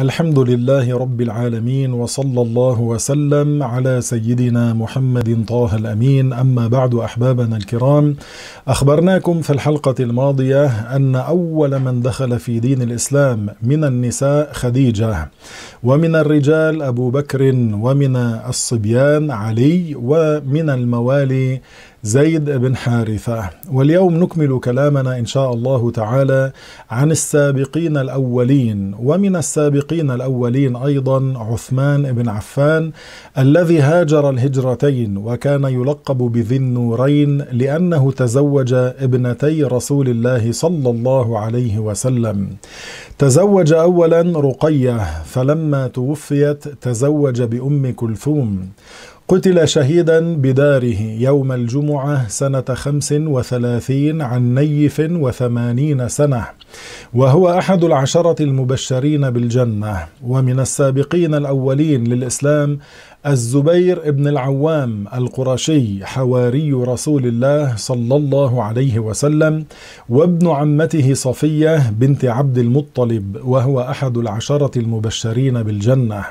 الحمد لله رب العالمين وصلى الله وسلم على سيدنا محمد طه الامين اما بعد احبابنا الكرام اخبرناكم في الحلقه الماضيه ان اول من دخل في دين الاسلام من النساء خديجه ومن الرجال ابو بكر ومن الصبيان علي ومن الموالي زيد بن حارثة واليوم نكمل كلامنا إن شاء الله تعالى عن السابقين الأولين ومن السابقين الأولين أيضا عثمان بن عفان الذي هاجر الهجرتين وكان يلقب بذي النورين لأنه تزوج ابنتي رسول الله صلى الله عليه وسلم تزوج أولا رقية فلما توفيت تزوج بأم كلثوم قتل شهيدا بداره يوم الجمعة سنة خمس وثلاثين عن نيف وثمانين سنة وهو أحد العشرة المبشرين بالجنة ومن السابقين الأولين للإسلام الزبير بن العوام القرشي حواري رسول الله صلى الله عليه وسلم وابن عمته صفية بنت عبد المطلب وهو أحد العشرة المبشرين بالجنة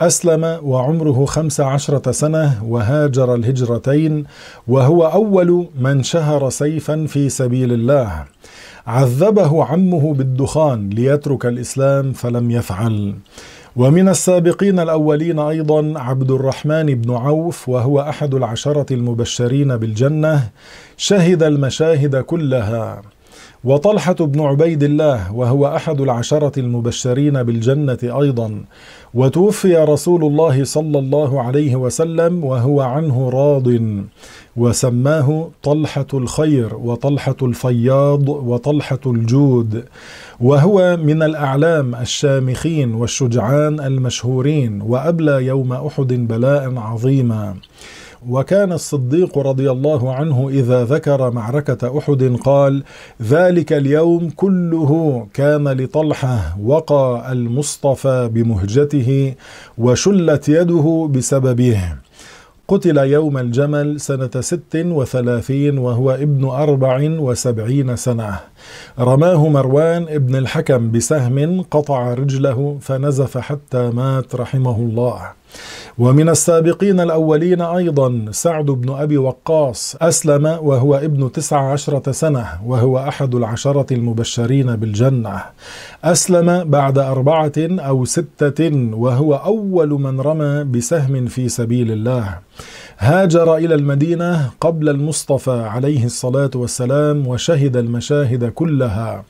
أسلم وعمره خمس عشرة سنة وهاجر الهجرتين وهو أول من شهر سيفا في سبيل الله عذبه عمه بالدخان ليترك الإسلام فلم يفعل ومن السابقين الأولين أيضا عبد الرحمن بن عوف وهو أحد العشرة المبشرين بالجنة شهد المشاهد كلها وطلحة بن عبيد الله وهو أحد العشرة المبشرين بالجنة أيضا وتوفي رسول الله صلى الله عليه وسلم وهو عنه راض وسماه طلحة الخير وطلحة الفياض وطلحة الجود وهو من الأعلام الشامخين والشجعان المشهورين وأبلى يوم أحد بلاء عظيما وكان الصديق رضي الله عنه إذا ذكر معركة أحد قال ذلك اليوم كله كان لطلحة وقى المصطفى بمهجته وشلت يده بسببه قتل يوم الجمل سنة ست وثلاثين وهو ابن أربع وسبعين سنة رماه مروان ابن الحكم بسهم قطع رجله فنزف حتى مات رحمه الله ومن السابقين الأولين أيضا سعد بن أبي وقاص أسلم وهو ابن تسع عشرة سنة وهو أحد العشرة المبشرين بالجنة أسلم بعد أربعة أو ستة وهو أول من رمى بسهم في سبيل الله هاجر إلى المدينة قبل المصطفى عليه الصلاة والسلام وشهد المشاهد كلها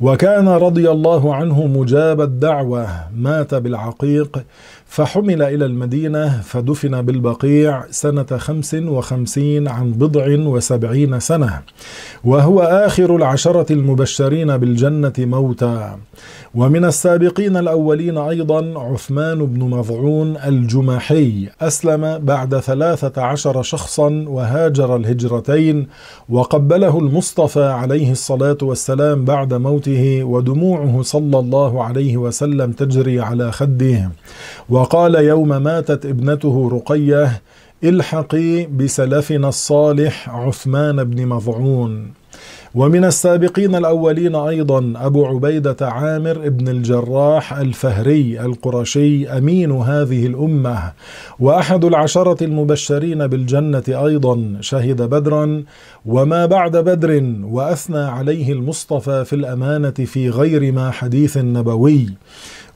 وكان رضي الله عنه مجاب الدعوة مات بالعقيق فحمل إلى المدينة فدفن بالبقيع سنة خمس وخمسين عن بضع وسبعين سنة وهو آخر العشرة المبشرين بالجنة موتى ومن السابقين الأولين أيضا عثمان بن مضعون الجماحي أسلم بعد ثلاثة عشر شخصا وهاجر الهجرتين وقبله المصطفى عليه الصلاة والسلام بعد موته ودموعه صلى الله عليه وسلم تجري على خده وقال يوم ماتت ابنته رقيه الحقي بسلفنا الصالح عثمان بن مظعون ومن السابقين الأولين أيضا أبو عبيدة عامر بن الجراح الفهري القرشي أمين هذه الأمة وأحد العشرة المبشرين بالجنة أيضا شهد بدرا وما بعد بدر وأثنى عليه المصطفى في الأمانة في غير ما حديث نبوي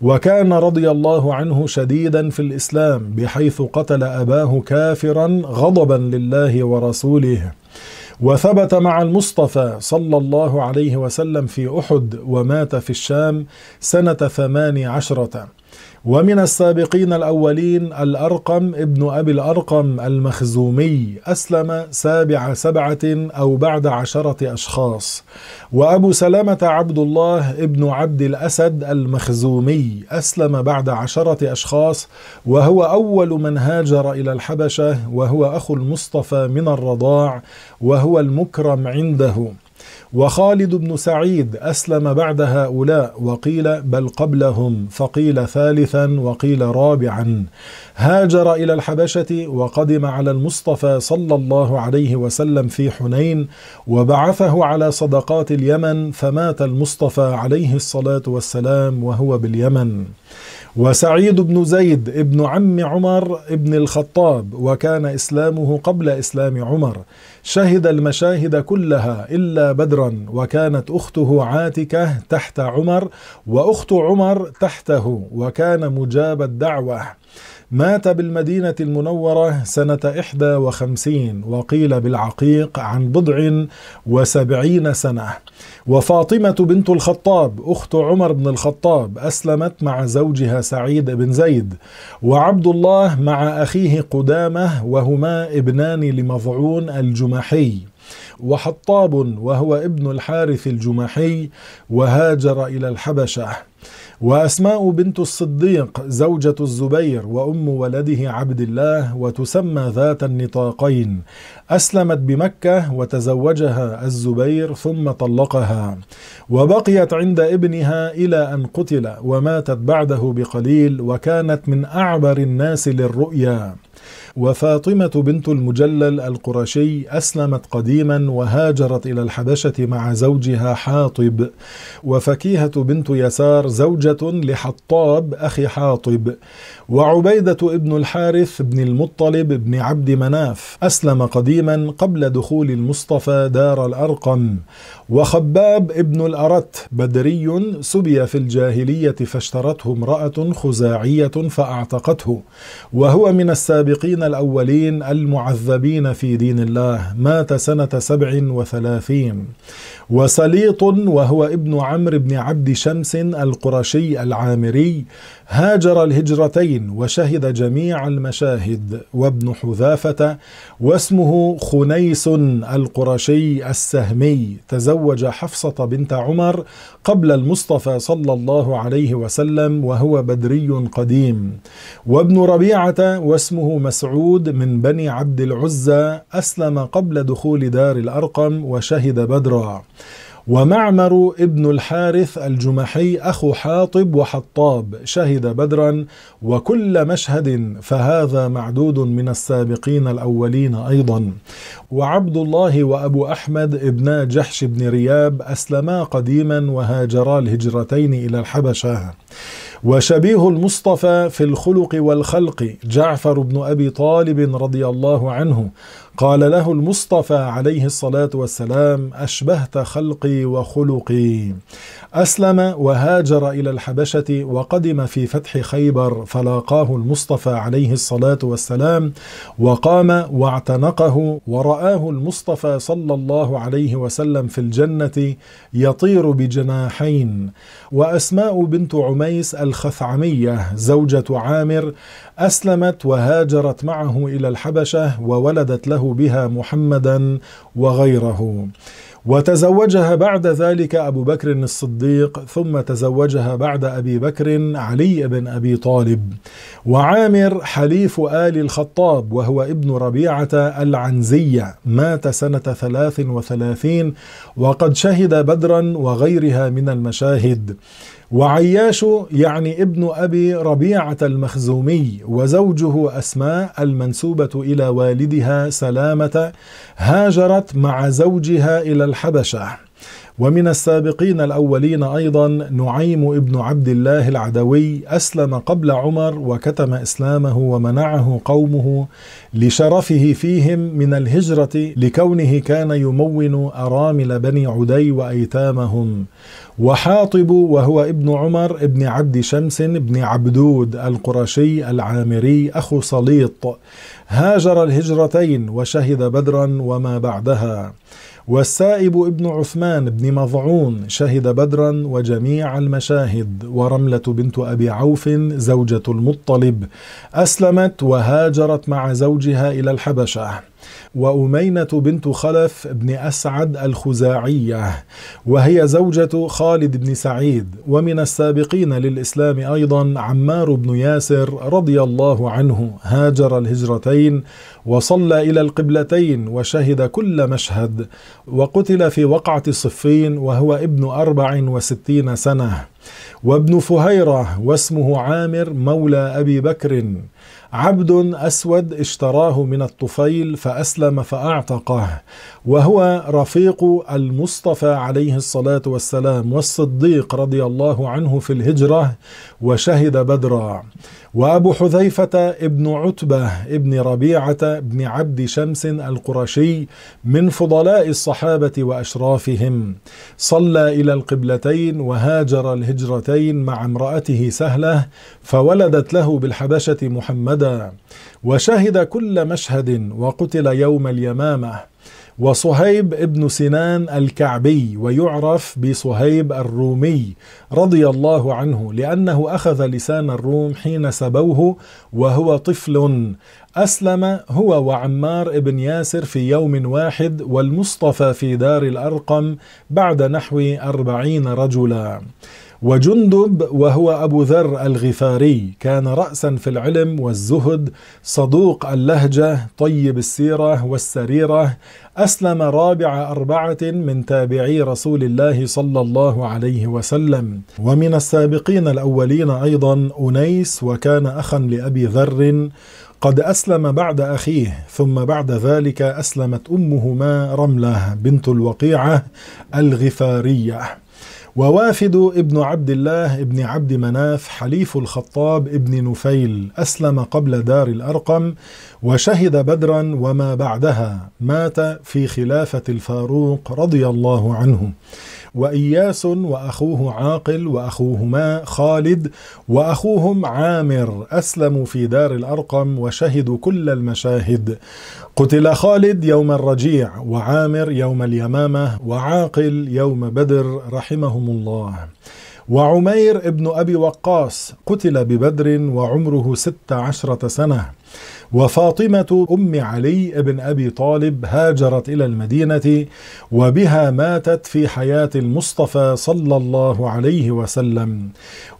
وكان رضي الله عنه شديدا في الإسلام بحيث قتل أباه كافرا غضبا لله ورسوله وثبت مع المصطفى صلى الله عليه وسلم في أحد ومات في الشام سنة ثمان عشرة ومن السابقين الأولين الأرقم ابن أبي الأرقم المخزومي أسلم سابع سبعة أو بعد عشرة أشخاص وأبو سلامة عبد الله ابن عبد الأسد المخزومي أسلم بعد عشرة أشخاص وهو أول من هاجر إلى الحبشة وهو أخو المصطفى من الرضاع وهو المكرم عنده وخالد بن سعيد أسلم بعد هؤلاء وقيل بل قبلهم فقيل ثالثا وقيل رابعا هاجر إلى الحبشة وقدم على المصطفى صلى الله عليه وسلم في حنين وبعثه على صدقات اليمن فمات المصطفى عليه الصلاة والسلام وهو باليمن وسعيد بن زيد ابن عم عمر ابن الخطاب وكان إسلامه قبل إسلام عمر شهد المشاهد كلها إلا بدرا وكانت أخته عاتكة تحت عمر وأخت عمر تحته وكان مجاب الدعوة مات بالمدينة المنورة سنة 51 وقيل بالعقيق عن بضع وسبعين سنة وفاطمة بنت الخطاب أخت عمر بن الخطاب أسلمت مع زوجها سعيد بن زيد وعبد الله مع أخيه قدامة وهما ابنان لمضعون الجماحي وحطاب وهو ابن الحارث الجماحي وهاجر إلى الحبشة وأسماء بنت الصديق زوجة الزبير وأم ولده عبد الله وتسمى ذات النطاقين أسلمت بمكة وتزوجها الزبير ثم طلقها وبقيت عند ابنها إلى أن قتل وماتت بعده بقليل وكانت من أعبر الناس للرؤيا وفاطمة بنت المجلل القرشي أسلمت قديما وهاجرت إلى الحبشة مع زوجها حاطب وفكيهة بنت يسار زوجة لحطاب أخي حاطب وعبيدة ابن الحارث بن المطلب بن عبد مناف أسلم قديما قبل دخول المصطفى دار الأرقم وخباب ابن الأرت بدري سبي في الجاهلية فاشترته امرأة خزاعية فأعتقته وهو من السابقين الأولين المعذبين في دين الله مات سنة سبع وثلاثين وسليط وهو ابن عمرو بن عبد شمس القرشي العامري هاجر الهجرتين وشهد جميع المشاهد وابن حذافة واسمه خنيس القرشي السهمي تزوج حفصة بنت عمر قبل المصطفى صلى الله عليه وسلم وهو بدري قديم وابن ربيعة واسمه مسعود من بني عبد العزى أسلم قبل دخول دار الأرقم وشهد بدرا ومعمر ابن الحارث الجمحي أخو حاطب وحطاب شهد بدرا وكل مشهد فهذا معدود من السابقين الأولين أيضا وعبد الله وأبو أحمد ابنا جحش بن رياب أسلما قديما وهاجرا الهجرتين إلى الحبشة وشبيه المصطفى في الخلق والخلق جعفر بن أبي طالب رضي الله عنه قال له المصطفى عليه الصلاة والسلام أشبهت خلقي وخلقي أسلم وهاجر إلى الحبشة وقدم في فتح خيبر فلاقاه المصطفى عليه الصلاة والسلام وقام واعتنقه ورآه المصطفى صلى الله عليه وسلم في الجنة يطير بجناحين وأسماء بنت عميس الخثعمية زوجة عامر أسلمت وهاجرت معه إلى الحبشة وولدت له بها محمدا وغيره وتزوجها بعد ذلك أبو بكر الصديق ثم تزوجها بعد أبي بكر علي بن أبي طالب وعامر حليف آل الخطاب وهو ابن ربيعة العنزية مات سنة 33 وقد شهد بدرا وغيرها من المشاهد وعياش يعني ابن أبي ربيعة المخزومي وزوجه أسماء المنسوبة إلى والدها سلامة هاجرت مع زوجها إلى الحبشة ومن السابقين الأولين أيضا نعيم ابن عبد الله العدوي أسلم قبل عمر وكتم إسلامه ومنعه قومه لشرفه فيهم من الهجرة لكونه كان يمون أرامل بني عدي وأيتامهم وحاطب وهو ابن عمر ابن عبد شمس بن عبدود القرشي العامري أخو صليط هاجر الهجرتين وشهد بدرا وما بعدها والسائب ابن عثمان بن مضعون شهد بدرا وجميع المشاهد ورملة بنت أبي عوف زوجة المطلب أسلمت وهاجرت مع زوجها إلى الحبشة وأمينة بنت خلف بن أسعد الخزاعية وهي زوجة خالد بن سعيد ومن السابقين للإسلام أيضا عمار بن ياسر رضي الله عنه هاجر الهجرتين وصلى إلى القبلتين وشهد كل مشهد وقتل في وقعة صفين وهو ابن أربع وستين سنة وابن فهيرة واسمه عامر مولى أبي بكر عبد أسود اشتراه من الطفيل فأسلم فأعتقه وهو رفيق المصطفى عليه الصلاة والسلام والصديق رضي الله عنه في الهجرة وشهد بدرا وأبو حذيفة ابن عتبة ابن ربيعة ابن عبد شمس القرشي من فضلاء الصحابة وأشرافهم صلى إلى القبلتين وهاجر الهجرتين مع امرأته سهلة فولدت له بالحبشة محمدا وشهد كل مشهد وقتل يوم اليمامة وصهيب ابن سنان الكعبي ويعرف بصهيب الرومي رضي الله عنه لأنه أخذ لسان الروم حين سبوه وهو طفل أسلم هو وعمار بن ياسر في يوم واحد والمصطفى في دار الأرقم بعد نحو أربعين رجلاً وجندب وهو أبو ذر الغفاري كان رأسا في العلم والزهد صدوق اللهجة طيب السيرة والسريرة أسلم رابع أربعة من تابعي رسول الله صلى الله عليه وسلم ومن السابقين الأولين أيضا أنيس وكان أخا لأبي ذر قد أسلم بعد أخيه ثم بعد ذلك أسلمت أمهما رملة بنت الوقيعة الغفارية ووافد ابن عبد الله ابن عبد مناف حليف الخطاب ابن نفيل أسلم قبل دار الأرقم وشهد بدرا وما بعدها مات في خلافة الفاروق رضي الله عنه وإياس وأخوه عاقل وأخوهما خالد وأخوهم عامر أسلموا في دار الأرقم وشهدوا كل المشاهد قتل خالد يوم الرجيع وعامر يوم اليمامة وعاقل يوم بدر رحمهم الله وعمير ابن أبي وقاص قتل ببدر وعمره ست عشرة سنة وفاطمة أم علي بن أبي طالب هاجرت إلى المدينة وبها ماتت في حياة المصطفى صلى الله عليه وسلم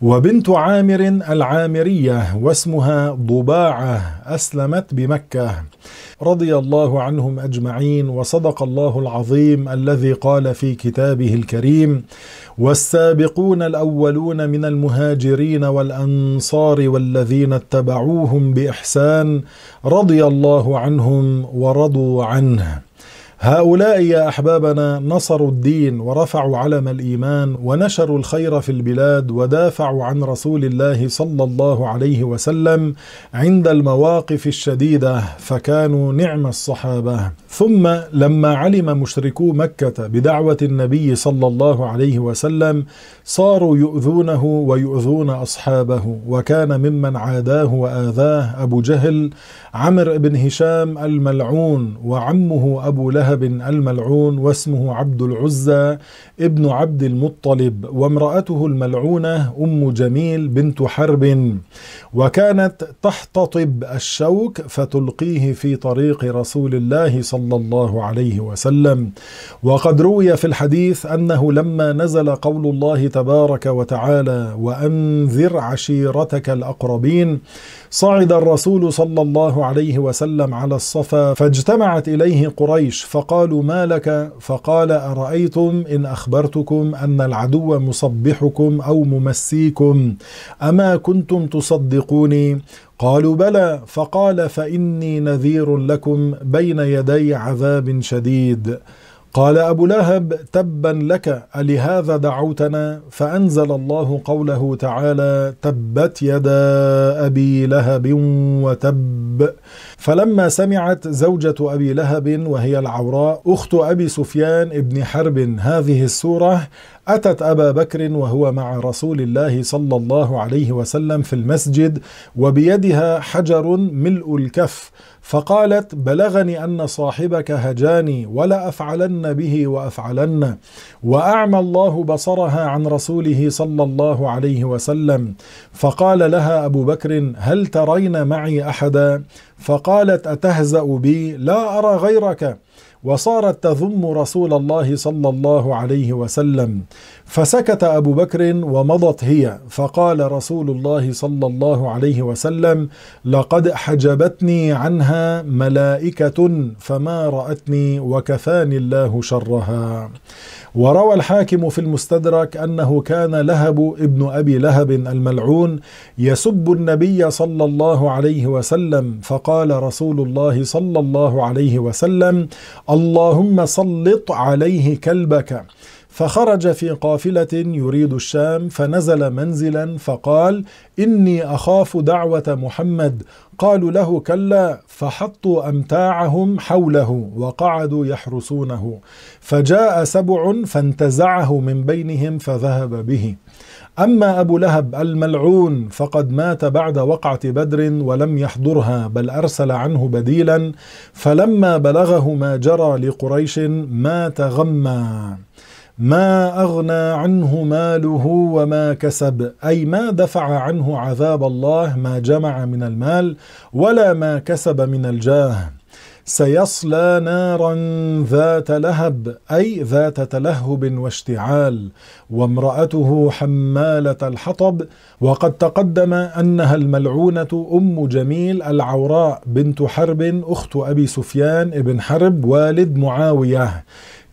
وبنت عامر العامرية واسمها ضباعة أسلمت بمكة رضي الله عنهم أجمعين وصدق الله العظيم الذي قال في كتابه الكريم والسابقون الاولون من المهاجرين والانصار والذين اتبعوهم باحسان رضي الله عنهم ورضوا عنه هؤلاء يا احبابنا نصروا الدين ورفعوا علم الايمان ونشروا الخير في البلاد ودافعوا عن رسول الله صلى الله عليه وسلم عند المواقف الشديده فكانوا نعم الصحابه ثم لما علم مشركو مكه بدعوه النبي صلى الله عليه وسلم صاروا يؤذونه ويؤذون اصحابه وكان ممن عاداه واذاه ابو جهل عمر بن هشام الملعون وعمه ابو لهب لهب الملعون واسمه عبد العزى ابن عبد المطلب وامرأته الملعونة أم جميل بنت حرب وكانت تحتطب الشوك فتلقيه في طريق رسول الله صلى الله عليه وسلم وقد روي في الحديث أنه لما نزل قول الله تبارك وتعالى وأنذر عشيرتك الأقربين صعد الرسول صلى الله عليه وسلم على الصفا فاجتمعت إليه قريش فقالوا ما لك فقال أرأيتم إن أخبرتكم أن العدو مصبحكم أو ممسيكم أما كنتم تصدقوني قالوا بلى فقال فإني نذير لكم بين يدي عذاب شديد قال أبو لهب تبا لك ألهذا دعوتنا فأنزل الله قوله تعالى تبت يدا أبي لهب وتب فلما سمعت زوجة أبي لهب وهي العوراء أخت أبي سفيان ابن حرب هذه السورة أتت أبا بكر وهو مع رسول الله صلى الله عليه وسلم في المسجد وبيدها حجر ملء الكف فقالت بلغني أن صاحبك هجاني ولا أفعلن به وأفعلن وأعمى الله بصرها عن رسوله صلى الله عليه وسلم فقال لها أبو بكر هل ترين معي أحدا فقالت أتهزأ بي لا أرى غيرك وصارت تذم رسول الله صلى الله عليه وسلم فسكت أبو بكر ومضت هي فقال رسول الله صلى الله عليه وسلم لقد حجبتني عنها ملائكة فما رأتني وكفاني الله شرها وروى الحاكم في المستدرك أنه كان لهب ابن أبي لهب الملعون يسب النبي صلى الله عليه وسلم فقال رسول الله صلى الله عليه وسلم اللهم سلط عليه كلبك فخرج في قافلة يريد الشام فنزل منزلا فقال إني أخاف دعوة محمد قالوا له كلا فحطوا أمتاعهم حوله وقعدوا يحرسونه فجاء سبع فانتزعه من بينهم فذهب به أما أبو لهب الملعون فقد مات بعد وقعة بدر ولم يحضرها بل أرسل عنه بديلا فلما بلغه ما جرى لقريش مات غمّا ما أغنى عنه ماله وما كسب أي ما دفع عنه عذاب الله ما جمع من المال ولا ما كسب من الجاه سيصلى نارا ذات لهب أي ذات تلهب واشتعال وامرأته حمالة الحطب وقد تقدم أنها الملعونة أم جميل العوراء بنت حرب أخت أبي سفيان بن حرب والد معاوية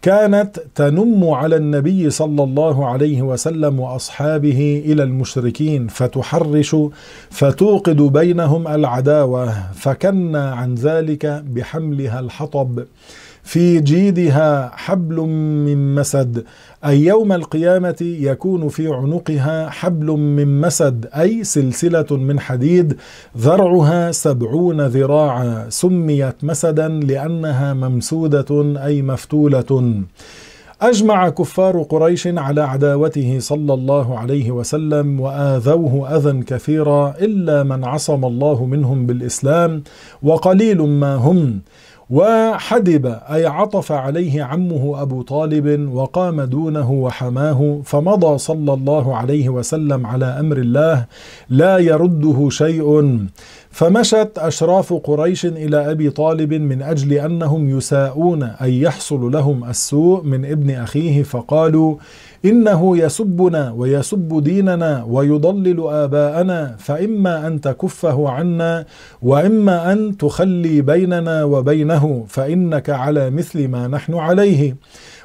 كانت تنم على النبي صلى الله عليه وسلم واصحابه الى المشركين فتحرش فتوقد بينهم العداوه فكنا عن ذلك بحملها الحطب في جيدها حبل من مسد أي يوم القيامة يكون في عنقها حبل من مسد أي سلسلة من حديد ذرعها سبعون ذراعا سميت مسدا لأنها ممسودة أي مفتولة أجمع كفار قريش على عداوته صلى الله عليه وسلم وآذوه أذى كثيرا إلا من عصم الله منهم بالإسلام وقليل ما هم وحدب أي عطف عليه عمه أبو طالب وقام دونه وحماه فمضى صلى الله عليه وسلم على أمر الله لا يرده شيء فمشت أشراف قريش إلى أبي طالب من أجل أنهم يساءون أن يحصل لهم السوء من ابن أخيه فقالوا إنه يسبنا ويسب ديننا ويضلل آباءنا فإما أن تكفه عنا وإما أن تخلي بيننا وبينه فإنك على مثل ما نحن عليه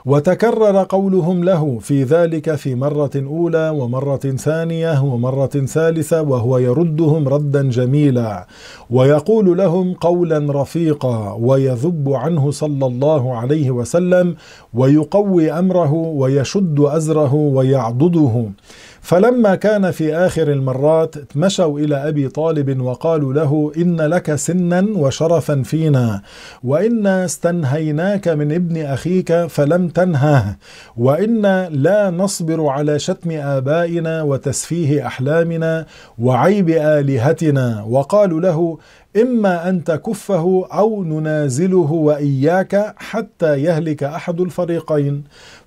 وتكرر قولهم له في ذلك في مرة أولى ومرة ثانية ومرة ثالثة وهو يردهم ردا جميلا ويقول لهم قولا رفيقا ويذب عنه صلى الله عليه وسلم ويقوي أمره ويشد أزره ويعضده فلما كان في آخر المرات مشوا إلى أبي طالب وقالوا له إن لك سنا وشرفا فينا وإنا استنهيناك من ابن أخيك فلم تنهه وإنا لا نصبر على شتم آبائنا وتسفيه أحلامنا وعيب آلهتنا وقالوا له إما أن تكفه أو ننازله وإياك حتى يهلك أحد الفريقين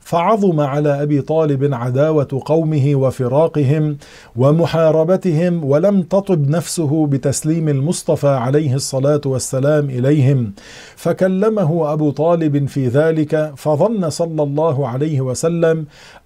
فعظم على ابي طالب عداوه قومه وفراقهم ومحاربتهم ولم تطب نفسه بتسليم المصطفى عليه الصلاه والسلام اليهم فكلمه ابو طالب في ذلك فظن صلى الله عليه وسلم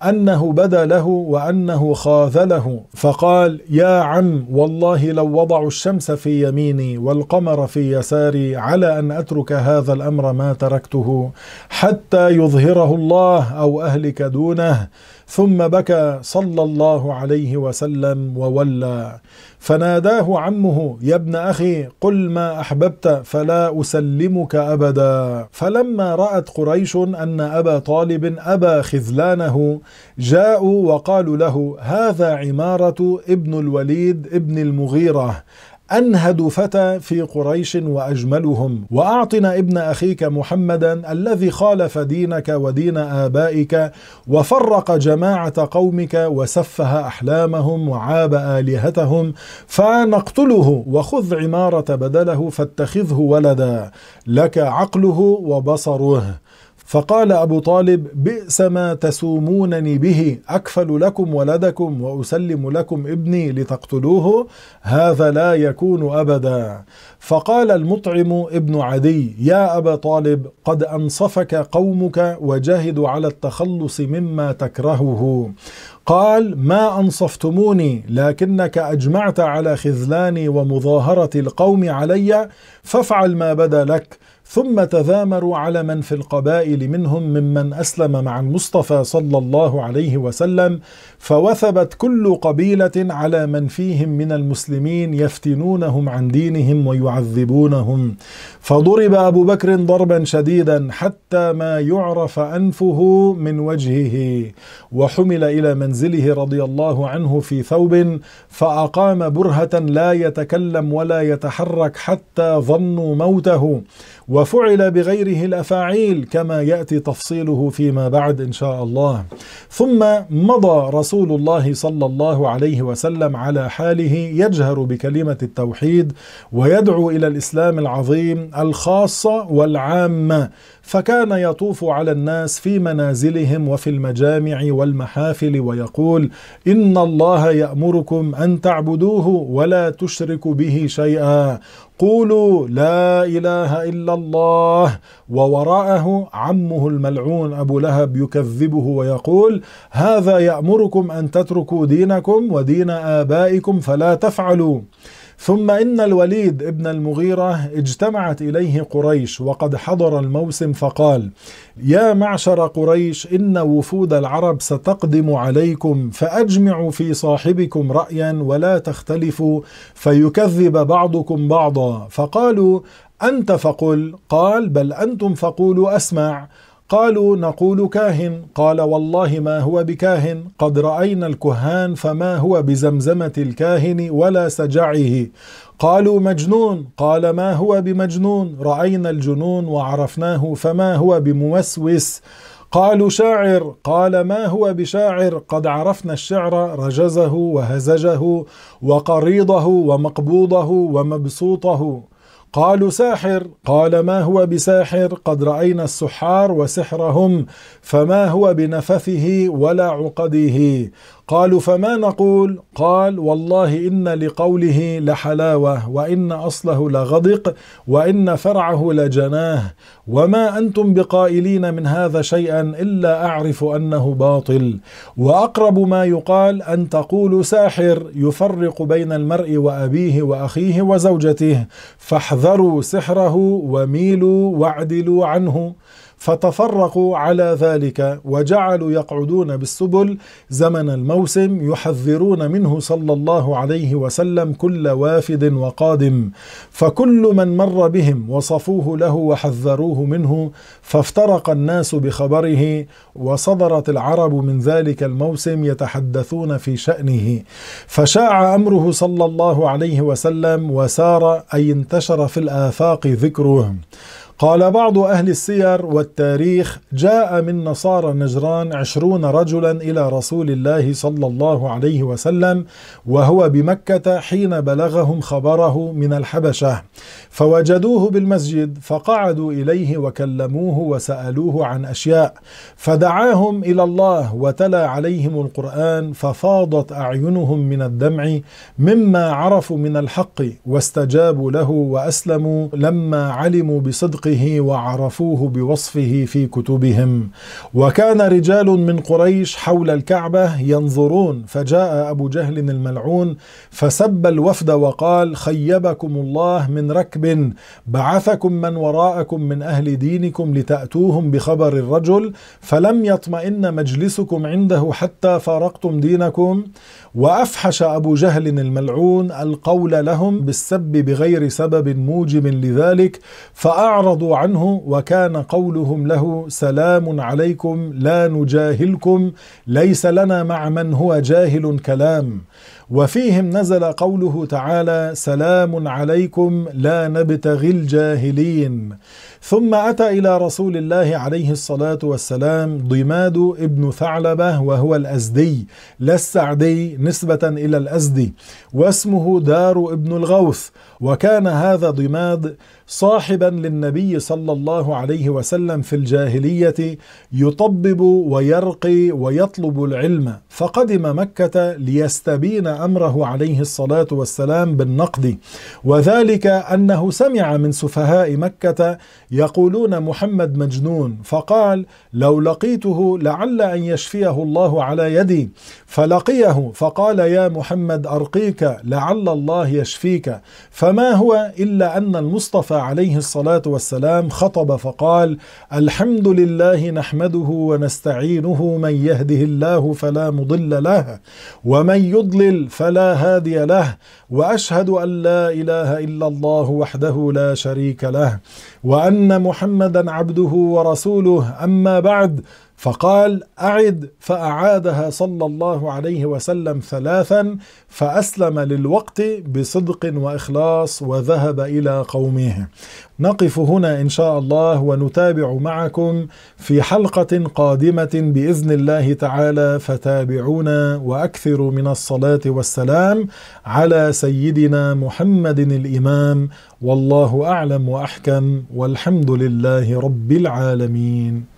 انه بدا له وانه خاذله فقال يا عم والله لو وضعوا الشمس في يميني والقمر في يساري على ان اترك هذا الامر ما تركته حتى يظهره الله او أهلك دونه ثم بكى صلى الله عليه وسلم وولى فناداه عمه يا ابن أخي قل ما أحببت فلا أسلمك أبدا فلما رأت قريش أن أبا طالب أبى خذلانه جاءوا وقالوا له هذا عمارة ابن الوليد ابن المغيرة أنهد فتى في قريش وأجملهم وأعطنا ابن أخيك محمدا الذي خالف دينك ودين آبائك وفرق جماعة قومك وسفه أحلامهم وعاب آلهتهم فنقتله وخذ عمارة بدله فاتخذه ولدا لك عقله وبصره فقال أبو طالب بئس ما تسومونني به أكفل لكم ولدكم وأسلم لكم ابني لتقتلوه هذا لا يكون أبدا فقال المطعم ابن عدي يا أبا طالب قد أنصفك قومك وجاهدوا على التخلص مما تكرهه قال ما أنصفتموني لكنك أجمعت على خذلاني ومظاهرة القوم علي فافعل ما بدا لك ثم تذامروا على من في القبائل منهم ممن أسلم مع المصطفى صلى الله عليه وسلم فوثبت كل قبيلة على من فيهم من المسلمين يفتنونهم عن دينهم ويعذبونهم فضرب أبو بكر ضربا شديدا حتى ما يعرف أنفه من وجهه وحمل إلى منزله رضي الله عنه في ثوب فأقام برهة لا يتكلم ولا يتحرك حتى ظنوا موته وفعل بغيره الأفاعيل كما يأتي تفصيله فيما بعد إن شاء الله ثم مضى رسول رسول الله صلى الله عليه وسلم على حاله يجهر بكلمة التوحيد ويدعو إلى الإسلام العظيم الخاصة والعامة فكان يطوف على الناس في منازلهم وفي المجامع والمحافل ويقول إن الله يأمركم أن تعبدوه ولا تشركوا به شيئا قولوا لا إله إلا الله ووراءه عمه الملعون أبو لهب يكذبه ويقول هذا يأمركم أن تتركوا دينكم ودين آبائكم فلا تفعلوا ثم إن الوليد ابن المغيرة اجتمعت إليه قريش وقد حضر الموسم فقال يا معشر قريش إن وفود العرب ستقدم عليكم فأجمعوا في صاحبكم رأيا ولا تختلفوا فيكذب بعضكم بعضا فقالوا أنت فقل قال بل أنتم فقولوا أسمع قالوا نقول كاهن قال والله ما هو بكاهن قد راينا الكهان فما هو بزمزمه الكاهن ولا سجعه قالوا مجنون قال ما هو بمجنون راينا الجنون وعرفناه فما هو بموسوس قالوا شاعر قال ما هو بشاعر قد عرفنا الشعر رجزه وهزجه وقريضه ومقبوضه ومبسوطه قالوا ساحر قال ما هو بساحر قد راينا السحار وسحرهم فما هو بنفثه ولا عقده قالوا فما نقول قال والله إن لقوله لحلاوة وإن أصله لغدق وإن فرعه لجناه وما أنتم بقائلين من هذا شيئا إلا أعرف أنه باطل وأقرب ما يقال أن تقول ساحر يفرق بين المرء وأبيه وأخيه وزوجته فاحذروا سحره وميلوا واعدلوا عنه فتفرقوا على ذلك وجعلوا يقعدون بالسبل زمن الموسم يحذرون منه صلى الله عليه وسلم كل وافد وقادم فكل من مر بهم وصفوه له وحذروه منه فافترق الناس بخبره وصدرت العرب من ذلك الموسم يتحدثون في شأنه فشاع أمره صلى الله عليه وسلم وسار أي انتشر في الآفاق ذكره قال بعض أهل السير والتاريخ جاء من نصارى نجران عشرون رجلا إلى رسول الله صلى الله عليه وسلم وهو بمكة حين بلغهم خبره من الحبشة فوجدوه بالمسجد فقعدوا إليه وكلموه وسألوه عن أشياء فدعاهم إلى الله وتلا عليهم القرآن ففاضت أعينهم من الدمع مما عرفوا من الحق واستجابوا له وأسلموا لما علموا بصدق خلقه وعرفوه بوصفه في كتبهم وكان رجال من قريش حول الكعبة ينظرون فجاء أبو جهل الملعون فسب الوفد وقال خيبكم الله من ركب بعثكم من وراءكم من أهل دينكم لتأتوهم بخبر الرجل فلم يطمئن مجلسكم عنده حتى فارقتم دينكم وأفحش أبو جهل الملعون القول لهم بالسب بغير سبب موجب لذلك فأعرض أعرضوا عنه وكان قولهم له سلام عليكم لا نجاهلكم ليس لنا مع من هو جاهل كلام وفيهم نزل قوله تعالى سلام عليكم لا نبتغي الجاهلين ثم أتى إلى رسول الله عليه الصلاة والسلام ضماد ابن ثعلبة وهو الأزدي لا السعدي نسبة إلى الأزدي واسمه دار ابن الغوث وكان هذا ضماد صاحبا للنبي صلى الله عليه وسلم في الجاهلية يطبب ويرقي ويطلب العلم فقدم مكة ليستبين أمره عليه الصلاة والسلام بالنقد وذلك أنه سمع من سفهاء مكة يقولون محمد مجنون فقال لو لقيته لعل أن يشفيه الله على يدي فلقيه فقال يا محمد أرقيك لعل الله يشفيك فما هو إلا أن المصطفى عليه الصلاة والسلام خطب فقال الحمد لله نحمده ونستعينه من يهده الله فلا مضل له ومن يضلل فلا هادي له وأشهد أن لا إله إلا الله وحده لا شريك له وأن محمدا عبده ورسوله أما بعد فقال أعد فأعادها صلى الله عليه وسلم ثلاثا فأسلم للوقت بصدق وإخلاص وذهب إلى قومه نقف هنا إن شاء الله ونتابع معكم في حلقة قادمة بإذن الله تعالى فتابعونا وأكثروا من الصلاة والسلام على سيدنا محمد الإمام والله أعلم وأحكم والحمد لله رب العالمين